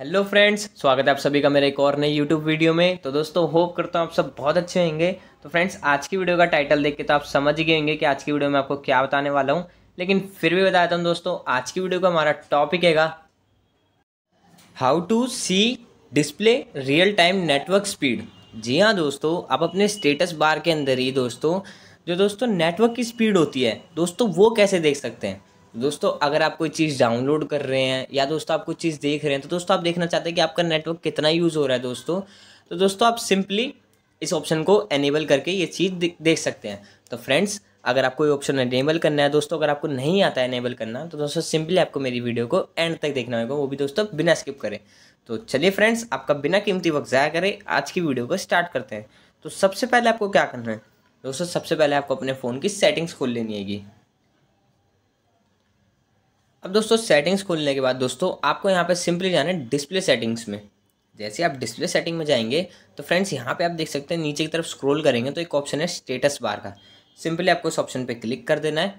hello friends स्वागत है आप सभी का मेरे एक और नए यूट्यूब वीडियो में तो दोस्तों होप करता हूँ आप सब बहुत अच्छे होंगे तो फ्रेंड्स आज की वीडियो का टाइटल देख के तो आप समझ गए होंगे कि आज की वीडियो में आपको क्या बताने वाला हूँ लेकिन फिर भी बताता हूँ दोस्तों आज की वीडियो का हमारा टॉपिक हैगा how to see display real time network speed जी हाँ दोस्तों आप अपने स्टेटस बार के अंदर ही दोस्तों जो दोस्तों नेटवर्क की स्पीड होती है दोस्तों वो कैसे देख सकते हैं दोस्तों अगर आप कोई चीज़ डाउनलोड कर रहे हैं या दोस्तों आप कोई चीज़ देख रहे हैं तो दोस्तों आप देखना चाहते हैं कि आपका नेटवर्क कितना यूज़ हो रहा है दोस्तों तो दोस्तों आप सिंपली इस ऑप्शन को एनेबल करके ये चीज़ देख सकते हैं तो फ्रेंड्स अगर आपको ये ऑप्शन एनेबल करना है दोस्तों अगर आपको नहीं आता है एनेबल करना तो दोस्तों सिंपली आपको मेरी वीडियो को एंड तक देखना होगा वो भी दोस्तों बिना स्किप करें तो चलिए फ्रेंड्स आपका बिना कीमती वक्त ज़ाया करें आज की वीडियो को स्टार्ट करते हैं तो सबसे पहले आपको क्या करना है दोस्तों सबसे पहले आपको अपने फ़ोन की सेटिंग्स खोल लेनी है अब दोस्तों सेटिंग्स खोलने के बाद दोस्तों आपको यहाँ पर सिंपली जाना है डिस्प्ले सेटिंग्स में जैसे आप डिस्प्ले सेटिंग में जाएंगे तो फ्रेंड्स यहाँ पे आप देख सकते हैं नीचे की तरफ स्क्रॉल करेंगे तो एक ऑप्शन है स्टेटस बार का सिंपली आपको इस ऑप्शन पे क्लिक कर देना है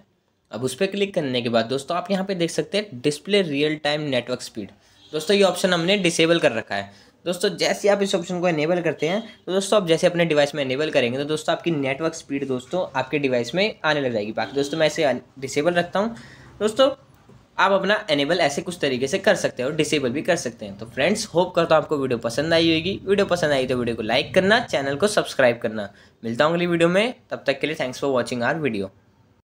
अब उस पर क्लिक करने के बाद दोस्तों आप यहाँ पे देख सकते हैं display real time network speed दोस्तों ये ऑप्शन हमने डिसेबल कर रखा है दोस्तों जैसे आप इस ऑप्शन को इनेबल करते हैं तो दोस्तों आप जैसे अपने डिवाइस में इनेबल करेंगे तो दोस्तों आपकी नेटवर्क स्पीड दोस्तों आपके डिवाइस में आने लग जाएगी बाकी दोस्तों मैं इसे डिसेबल रखता हूँ दोस्तों आप अपना एनेबल ऐसे कुछ तरीके से कर सकते हैं और डिसेबल भी कर सकते हैं तो फ्रेंड्स होप करता हूँ आपको वीडियो पसंद आई होगी वीडियो पसंद आई तो वीडियो को लाइक करना चैनल को सब्सक्राइब करना मिलता हूँ अगली वीडियो में तब तक के लिए thanks for watching our video